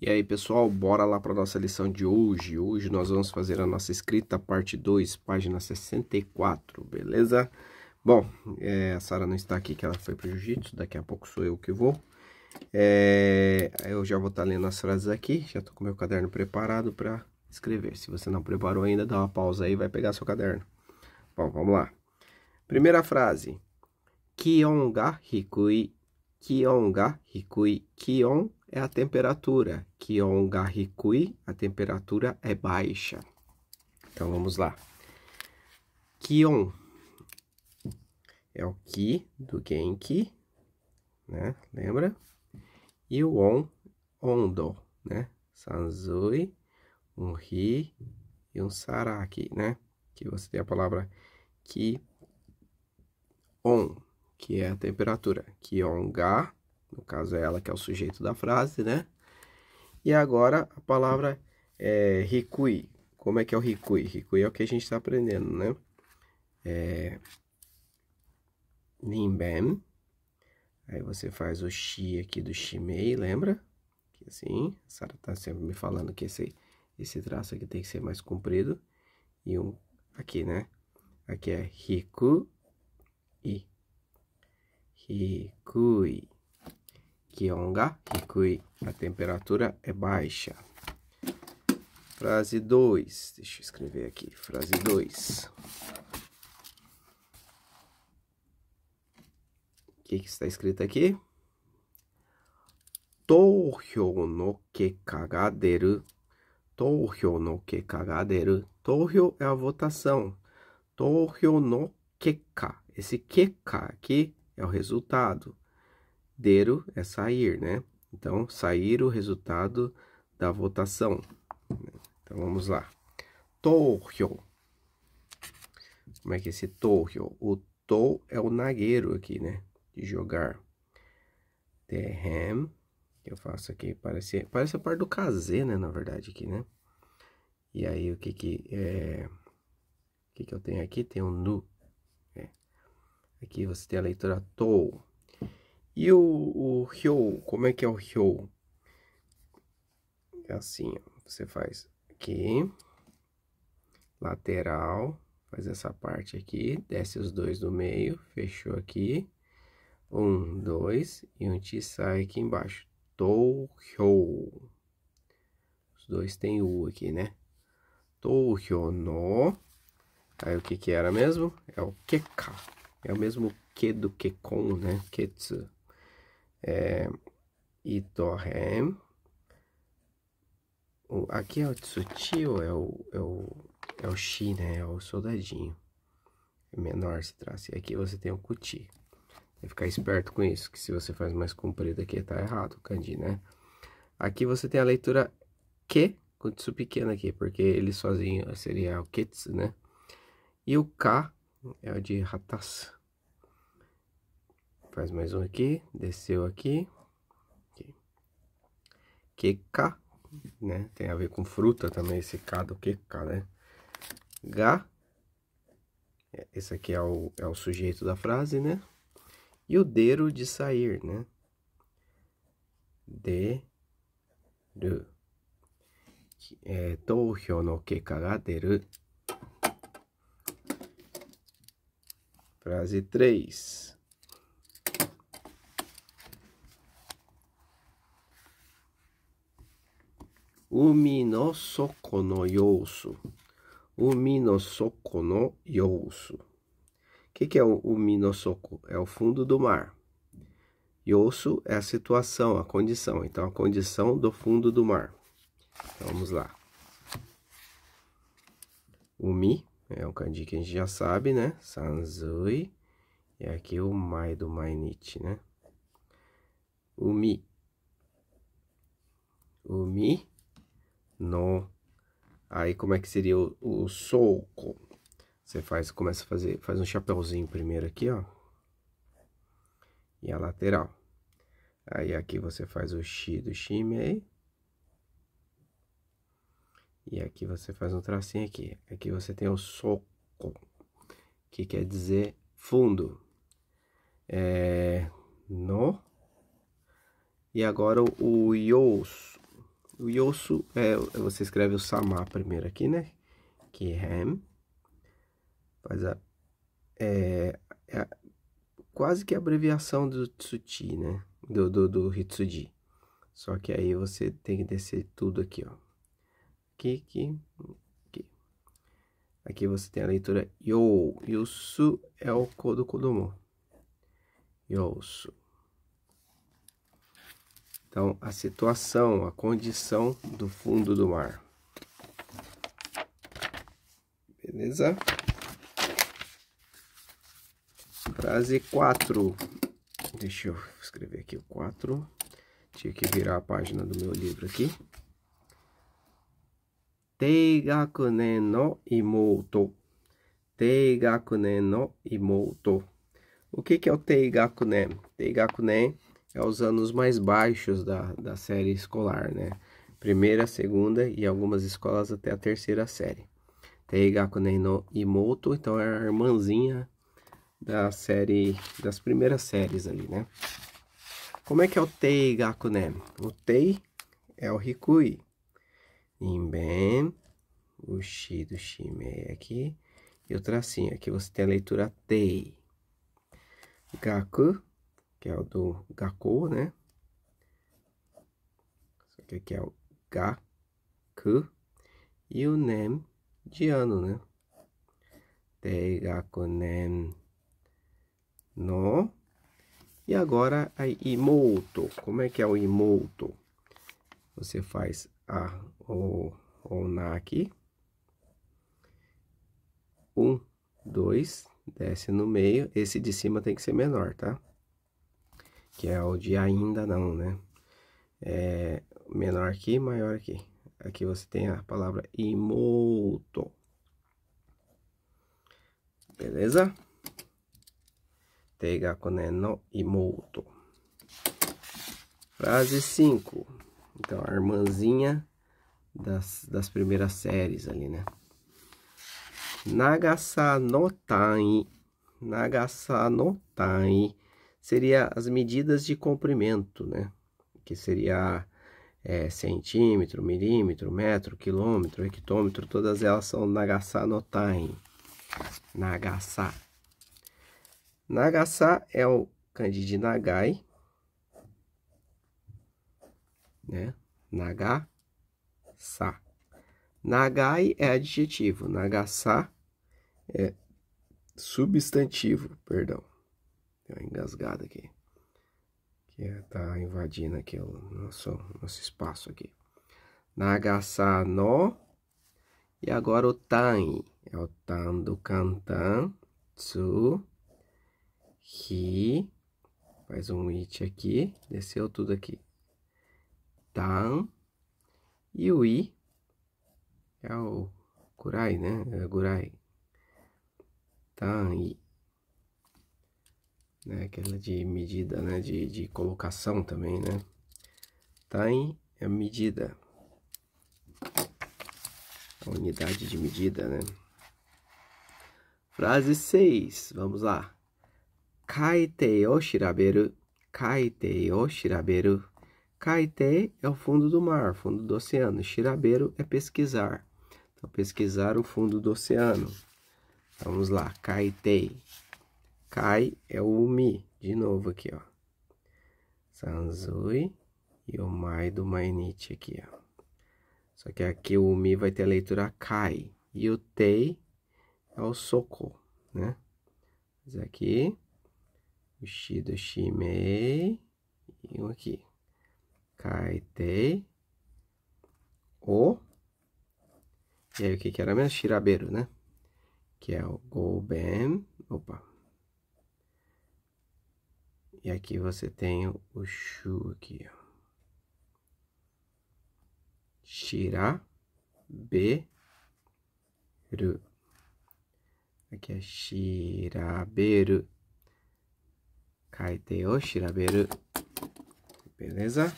E aí, pessoal, bora lá para nossa lição de hoje. Hoje nós vamos fazer a nossa escrita, parte 2, página 64, beleza? Bom, é, a Sara não está aqui, que ela foi para o jiu-jitsu, daqui a pouco sou eu que vou. É, eu já vou estar tá lendo as frases aqui, já estou com meu caderno preparado para escrever. Se você não preparou ainda, dá uma pausa aí e vai pegar seu caderno. Bom, vamos lá. Primeira frase. Kionga hikui. kionga hikui. Kion é a temperatura. Kion Garricui, a temperatura é baixa. Então vamos lá. Kion é o Ki do Genki, né? Lembra? E o On, Ondo, né? Sanzui, um Ri e um Saraki, né? Que você tem a palavra Ki On, que é a temperatura. Kion Ga no caso, é ela que é o sujeito da frase, né? E agora a palavra é, ricui. Como é que é o ricui? Ricui é o que a gente está aprendendo, né? É, nimbem. Aí você faz o xi aqui do Ximei, lembra? Aqui assim. A Sara está sempre me falando que esse, esse traço aqui tem que ser mais comprido. E um aqui, né? Aqui é riku i. Rikui che è un a temperatura é baixa. Frase 2, deixa eu escrever aqui, frase 2. O que, que está escrito aqui? Touhyo no kekagaderu. Touhyo no kekagaderu. Touhyo é a votação. Touhyo no kekka. Esse kekka, aqui é o resultado. Deru é sair, né? Então, sair o resultado da votação. Então, vamos lá. Tohyo. Como é que é esse Tohyo? O To é o nagueiro aqui, né? De jogar. Que Eu faço aqui, parece, parece a parte do KZ, né? Na verdade, aqui, né? E aí, o que que é... O que que eu tenho aqui? Tem um Nu. É. Aqui você tem a leitura To. E o, o como é que é o Ryo? É assim, ó, você faz aqui, lateral, faz essa parte aqui, desce os dois do meio, fechou aqui, um, dois, e um ti sai aqui embaixo, to, Ryo. Os dois tem U aqui, né? To, Ryo, no, aí o que que era mesmo? É o Keka, é o mesmo que do Kekon, né? Ketsu é, Itorrem. O, aqui é o sutil é o, é o, é o chi, né? É o soldadinho. É menor esse traço. E aqui você tem o Kuti. Tem é que ficar esperto com isso, que se você faz mais comprido aqui, tá errado o né? Aqui você tem a leitura que, com tsu pequeno aqui, porque ele sozinho seria o Ketsu, né? E o K é o de Hatas. Faz mais um aqui, desceu aqui. aqui. Queca, né? Tem a ver com fruta também, esse K do queca, né? Ga. É, esse aqui é o, é o sujeito da frase, né? E o deiro de sair, né? De. Ru. É, Touhyo no queca ga deru. Frase 3. mi no soco no yousu. O que, que é o umi no soco? É o fundo do mar. Yousu é a situação, a condição. Então, a condição do fundo do mar. Então, vamos lá. Umi é o kanji que a gente já sabe, né? Sanzui. E aqui o mai do mainichi, né? Umi. Umi no. Aí como é que seria o, o soco? Você faz, começa a fazer, faz um chapéuzinho primeiro aqui, ó. E a lateral. Aí aqui você faz o X do shime aí. E aqui você faz um tracinho aqui. Aqui você tem o soco, que quer dizer fundo. É, no. E agora o yos, o yosu, é, você escreve o samá primeiro aqui, né? Que é hem. Faz a, é, é a, quase que a abreviação do tsuti, né? Do, do, do hitsuji. Só que aí você tem que descer tudo aqui, ó. Aqui, aqui, aqui. Aqui você tem a leitura yo. Yosu é o kodo kodomo. Yosu. Então, a situação, a condição do fundo do mar. Beleza? Frase 4. Deixa eu escrever aqui o 4. Tinha que virar a página do meu livro aqui. Teigakunen no imoto. Teigakunen no imoto. O que, que é o teigakunen? Teigakunen é os anos mais baixos da, da série escolar, né? Primeira, segunda e algumas escolas até a terceira série. Teigaku Neino Imoto, então é a irmãzinha da série, das primeiras séries ali, né? Como é que é o Tei Gakune? O Tei é o Rikui. Inben, o Shi do Shimei aqui. E o tracinho aqui você tem a leitura Tei. Gaku que é o do Gakko, né? Isso aqui, é o Gaku e o NEM de ano, né? Teigaku NEM no. E agora a imoto. Como é que é o imoto? Você faz a o oná aqui. Um, dois, desce no meio. Esse de cima tem que ser menor, tá? que é o de ainda não, né? É menor aqui, maior aqui. Aqui você tem a palavra imoto. Beleza? Teiga né, no imoto. Frase 5. Então, a irmãzinha das, das primeiras séries ali, né? Nagasa no tai. Nagasa no tai seria as medidas de comprimento, né? Que seria é, centímetro, milímetro, metro, quilômetro, hectômetro, todas elas são Nagasa no Tain. Nagasa. Nagasa é o kanji de Nagai, né? Nagasa. Nagai é adjetivo, Nagasa é substantivo, perdão. Deu uma engasgada aqui. Que é, tá invadindo aqui o nosso, nosso espaço aqui. Nagasa no. E agora o tan. É o tan do kantan. Tsu. Hi. Faz um it aqui. Desceu tudo aqui. Tan. E o i. É o kurai, né? É gurai. Tan i né? Aquela de medida, né? De, de colocação também, né? Time tá é a medida. A unidade de medida, né? Frase 6, vamos lá. Kaite o shiraberu. Kaite o shiraberu. Kaite é o fundo do mar, fundo do oceano. Shiraberu é pesquisar. Então, pesquisar o fundo do oceano. Então, vamos lá, kaitei. Kai é o Mi, de novo aqui, ó. Sanzui e o Mai do Mainichi aqui, ó. Só que aqui o Mi vai ter a leitura Kai e o Tei é o Soko, né? Mas aqui, o Shi do Shimei e um aqui. Kai, Tei, O. E aí o que que era mesmo? Shiraberu, né? Que é o Goben, opa, e aqui você tem o Shu aqui, ó. Shira, be, Aqui é shiraberu. Kaite o shiraberu. Beleza?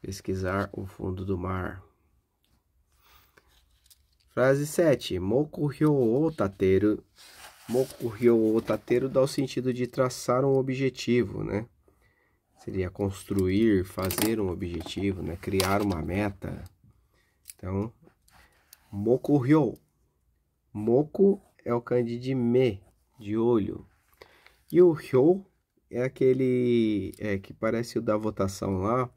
Pesquisar o fundo do mar. Frase 7. Moku hyo tateru o tateiro dá o sentido de traçar um objetivo, né? Seria construir, fazer um objetivo, né? Criar uma meta. Então, Ryo. Moku é o kanji de me, de olho. E o Ryo é aquele é, que parece o da votação lá,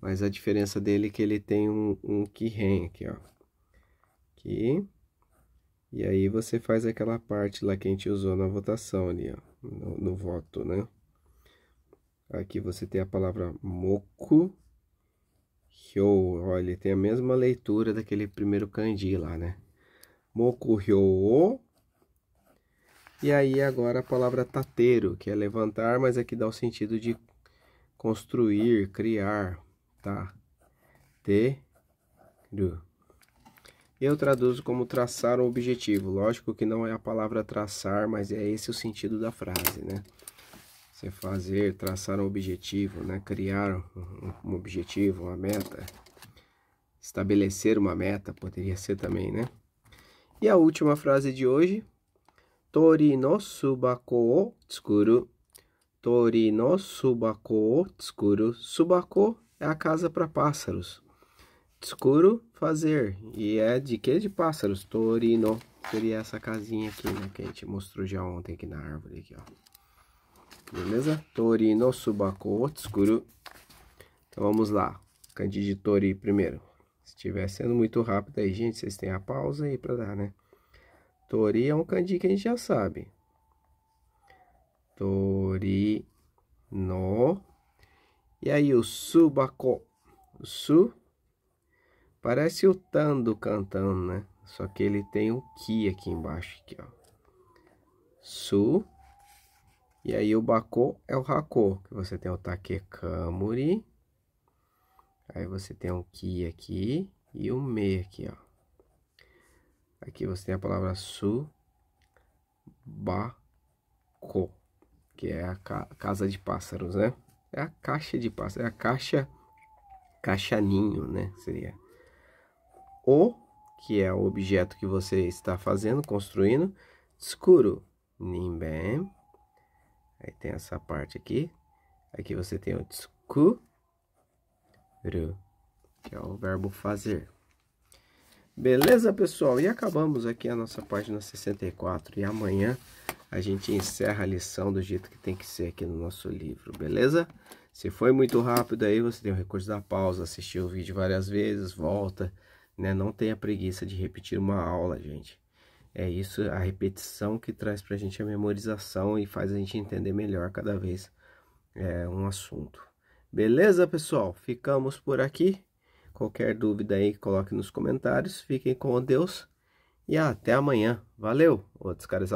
mas a diferença dele é que ele tem um, um Kiren aqui, ó. Aqui. E aí você faz aquela parte lá que a gente usou na votação ali, ó, no, no voto, né? Aqui você tem a palavra moco. Hyo, olha, tem a mesma leitura daquele primeiro kanji lá, né? Moku hyo. E aí agora a palavra tateiro, que é levantar, mas aqui dá o sentido de construir, criar, tá? Te, ru. Eu traduzo como traçar o objetivo. Lógico que não é a palavra traçar, mas é esse o sentido da frase, né? Você fazer, traçar um objetivo, né? Criar um objetivo, uma meta. Estabelecer uma meta poderia ser também, né? E a última frase de hoje. Tori no subako o tsukuru. Tori no subako o tsukuru. Subako é a casa para pássaros escuro fazer. E é de que? De pássaros. Torino. Seria essa casinha aqui, né? Que a gente mostrou já ontem aqui na árvore, aqui, ó. Beleza? Torino subaco escuro. Então vamos lá. Candide Tori primeiro. Se estiver sendo muito rápido aí, gente, vocês têm a pausa aí para dar, né? Tori é um candi que a gente já sabe. Tori no. E aí o subaco. O su Parece o Tando cantando, né? Só que ele tem o Ki aqui embaixo, aqui, ó. Su. E aí o Bako é o Hako, que você tem o Takekamuri. Aí você tem o Ki aqui e o Me aqui, ó. Aqui você tem a palavra Su. Bako, que é a ca casa de pássaros, né? É a caixa de pássaros, é a caixa... Caixaninho, né? Seria o, que é o objeto que você está fazendo, construindo. Tsukuru, nimbem. Aí tem essa parte aqui. Aqui você tem o tsukuru, que é o verbo fazer. Beleza, pessoal? E acabamos aqui a nossa página 64. E amanhã a gente encerra a lição do jeito que tem que ser aqui no nosso livro, beleza? Se foi muito rápido aí, você tem o recurso da pausa, assistiu o vídeo várias vezes, volta né? Não tenha preguiça de repetir uma aula, gente. É isso, a repetição que traz para a gente a memorização e faz a gente entender melhor cada vez é, um assunto. Beleza, pessoal? Ficamos por aqui. Qualquer dúvida aí, coloque nos comentários. Fiquem com Deus e até amanhã. Valeu! Outros caras